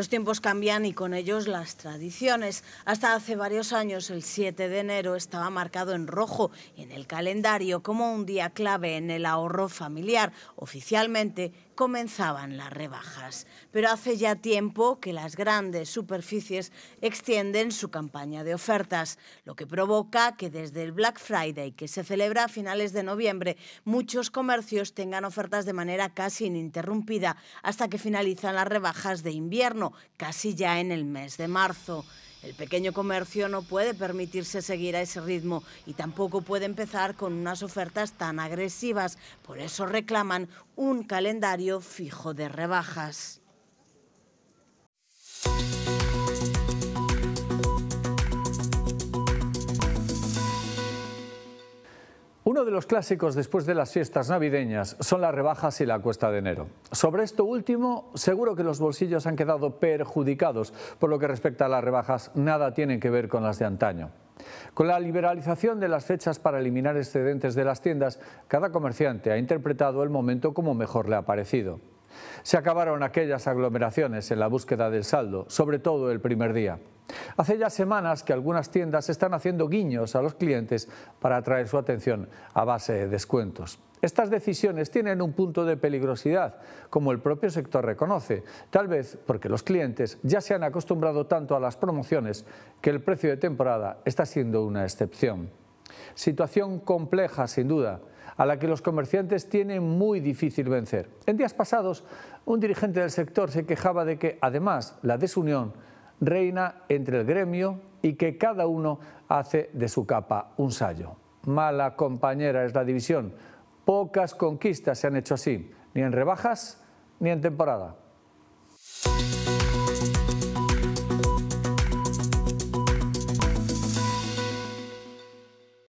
Los tiempos cambian y con ellos las tradiciones. Hasta hace varios años, el 7 de enero estaba marcado en rojo en el calendario como un día clave en el ahorro familiar. Oficialmente comenzaban las rebajas, pero hace ya tiempo que las grandes superficies extienden su campaña de ofertas, lo que provoca que desde el Black Friday, que se celebra a finales de noviembre, muchos comercios tengan ofertas de manera casi ininterrumpida hasta que finalizan las rebajas de invierno casi ya en el mes de marzo. El pequeño comercio no puede permitirse seguir a ese ritmo y tampoco puede empezar con unas ofertas tan agresivas. Por eso reclaman un calendario fijo de rebajas. Uno de los clásicos después de las fiestas navideñas son las rebajas y la cuesta de enero. Sobre esto último, seguro que los bolsillos han quedado perjudicados. Por lo que respecta a las rebajas, nada tienen que ver con las de antaño. Con la liberalización de las fechas para eliminar excedentes de las tiendas, cada comerciante ha interpretado el momento como mejor le ha parecido. Se acabaron aquellas aglomeraciones en la búsqueda del saldo, sobre todo el primer día. Hace ya semanas que algunas tiendas están haciendo guiños a los clientes para atraer su atención a base de descuentos. Estas decisiones tienen un punto de peligrosidad, como el propio sector reconoce, tal vez porque los clientes ya se han acostumbrado tanto a las promociones que el precio de temporada está siendo una excepción. Situación compleja, sin duda, a la que los comerciantes tienen muy difícil vencer. En días pasados, un dirigente del sector se quejaba de que, además, la desunión reina entre el gremio y que cada uno hace de su capa un sayo. Mala compañera es la división. Pocas conquistas se han hecho así, ni en rebajas ni en temporada.